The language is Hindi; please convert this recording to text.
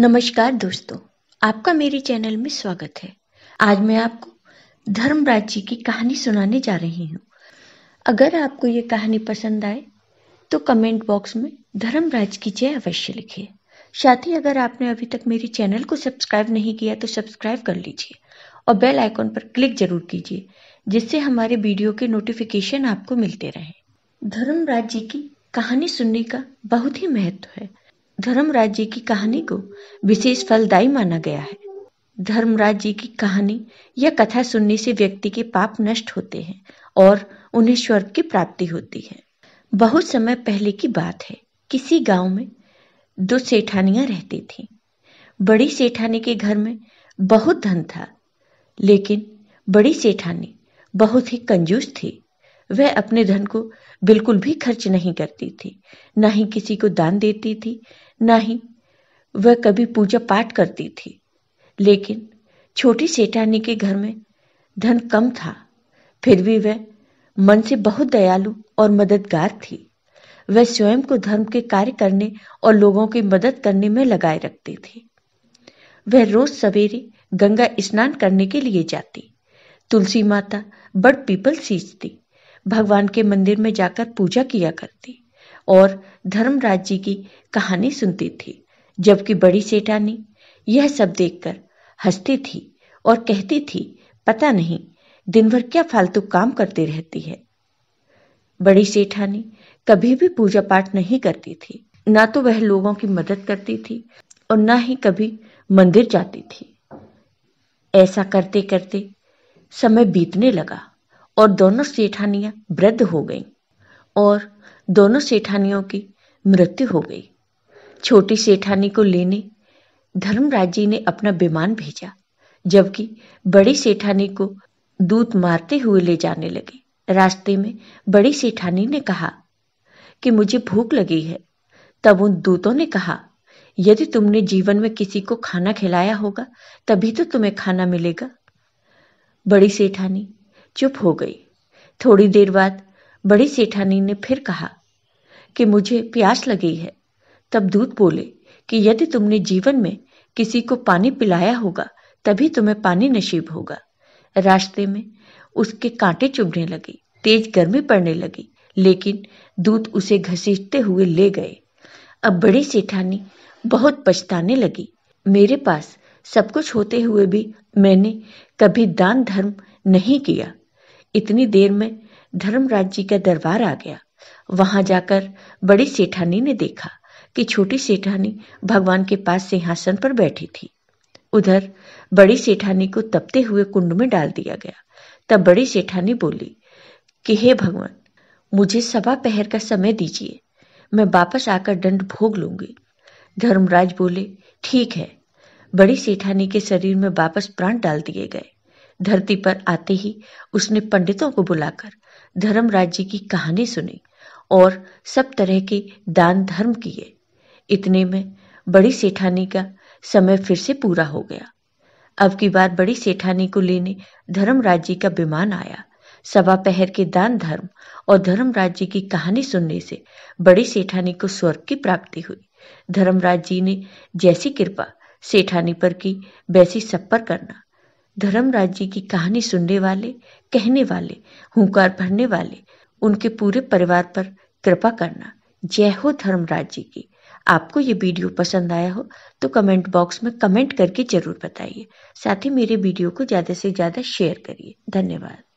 नमस्कार दोस्तों आपका मेरे चैनल में स्वागत है आज मैं आपको धर्मराज जी की कहानी सुनाने जा रही हूँ अगर आपको ये कहानी पसंद आए तो कमेंट बॉक्स में धर्मराज की जय अवश्य लिखिए साथ ही अगर आपने अभी तक मेरे चैनल को सब्सक्राइब नहीं किया तो सब्सक्राइब कर लीजिए और बेल आइकॉन पर क्लिक जरूर कीजिए जिससे हमारे वीडियो के नोटिफिकेशन आपको मिलते रहे धर्मराज जी की कहानी सुनने का बहुत ही महत्व है धर्मराज जी की कहानी को विशेष फलदायी माना गया है धर्मराज जी की कहानी या कथा सुनने से व्यक्ति के पाप नष्ट होते हैं और उन्हें स्वर्ग की प्राप्ति होती है बहुत समय पहले की बात है किसी गांव में दो सेठानियां रहती थी बड़ी सेठानी के घर में बहुत धन था लेकिन बड़ी सेठानी बहुत ही कंजूस थी वह अपने धन को बिल्कुल भी खर्च नहीं करती थी न ही किसी को दान देती थी ना ही वह कभी पूजा पाठ करती थी लेकिन छोटी सेठानी के घर में धन कम था फिर भी वह मन से बहुत दयालु और मददगार थी वह स्वयं को धर्म के कार्य करने और लोगों की मदद करने में लगाए रखती थी वह रोज सवेरे गंगा स्नान करने के लिए जाती तुलसी माता बड़ पीपल सींचती भगवान के मंदिर में जाकर पूजा किया करती और धर्मराज जी की कहानी सुनती थी जबकि बड़ी सेठानी यह सब देखकर हंसती थी और कहती थी पता नहीं दिन भर क्या फालतू काम करती रहती है बड़ी सेठानी कभी भी पूजा पाठ नहीं करती थी ना तो वह लोगों की मदद करती थी और ना ही कभी मंदिर जाती थी ऐसा करते करते समय बीतने लगा और दोनों सेठानियां वृद्ध हो गईं। और दोनों सेठानियों की मृत्यु हो गई छोटी सेठानी को लेने धर्मराज जी ने अपना विमान भेजा जबकि बड़ी सेठानी को दूत मारते हुए ले जाने लगे रास्ते में बड़ी सेठानी ने कहा कि मुझे भूख लगी है तब उन दूतों ने कहा यदि तुमने जीवन में किसी को खाना खिलाया होगा तभी तो तुम्हें खाना मिलेगा बड़ी सेठानी चुप हो गई थोड़ी देर बाद बड़ी सेठानी ने फिर कहा कि मुझे प्यास लगी है तब दूत बोले कि यदि तुमने जीवन में किसी को पानी पिलाया होगा तभी तुम्हें पानी नसीब होगा रास्ते में उसके कांटे चुभने लगे तेज गर्मी पड़ने लगी लेकिन दूत उसे घसीटते हुए ले गए अब बड़ी सेठानी बहुत पछताने लगी मेरे पास सब कुछ होते हुए भी मैंने कभी दान धर्म नहीं किया इतनी देर में धर्मराज जी का दरबार आ गया वहां जाकर बड़ी सेठानी ने देखा कि छोटी सेठानी भगवान के पास सिंहासन पर बैठी थी उधर बड़ी सेठानी को तपते हुए कुंड में डाल दिया गया तब बड़ी सेठानी बोली कि हे भगवान मुझे सवा पहर का समय दीजिए मैं वापस आकर दंड भोग लूंगी धर्मराज बोले ठीक है बड़ी सेठानी के शरीर में वापस प्राण डाल दिए गए धरती पर आते ही उसने पंडितों को बुलाकर धर्म राज्य की कहानी सुनी और सब तरह के दान धर्म किए इतने में बड़ी सेठानी का समय फिर से पूरा हो गया अब की बार बड़ी सेठानी को लेने धर्म राज्य का विमान आया सवा पहर के दान धर्म और धर्म राज्य की कहानी सुनने से बड़ी सेठानी को स्वर्ग की प्राप्ति हुई धर्मराज जी ने जैसी कृपा सेठानी पर की वैसी सब पर करना धर्म राज्य की कहानी सुनने वाले कहने वाले हुंकार भरने वाले उनके पूरे परिवार पर कृपा करना जय हो धर्म राज्य की आपको ये वीडियो पसंद आया हो तो कमेंट बॉक्स में कमेंट करके जरूर बताइए साथ ही मेरे वीडियो को ज़्यादा से ज़्यादा शेयर करिए धन्यवाद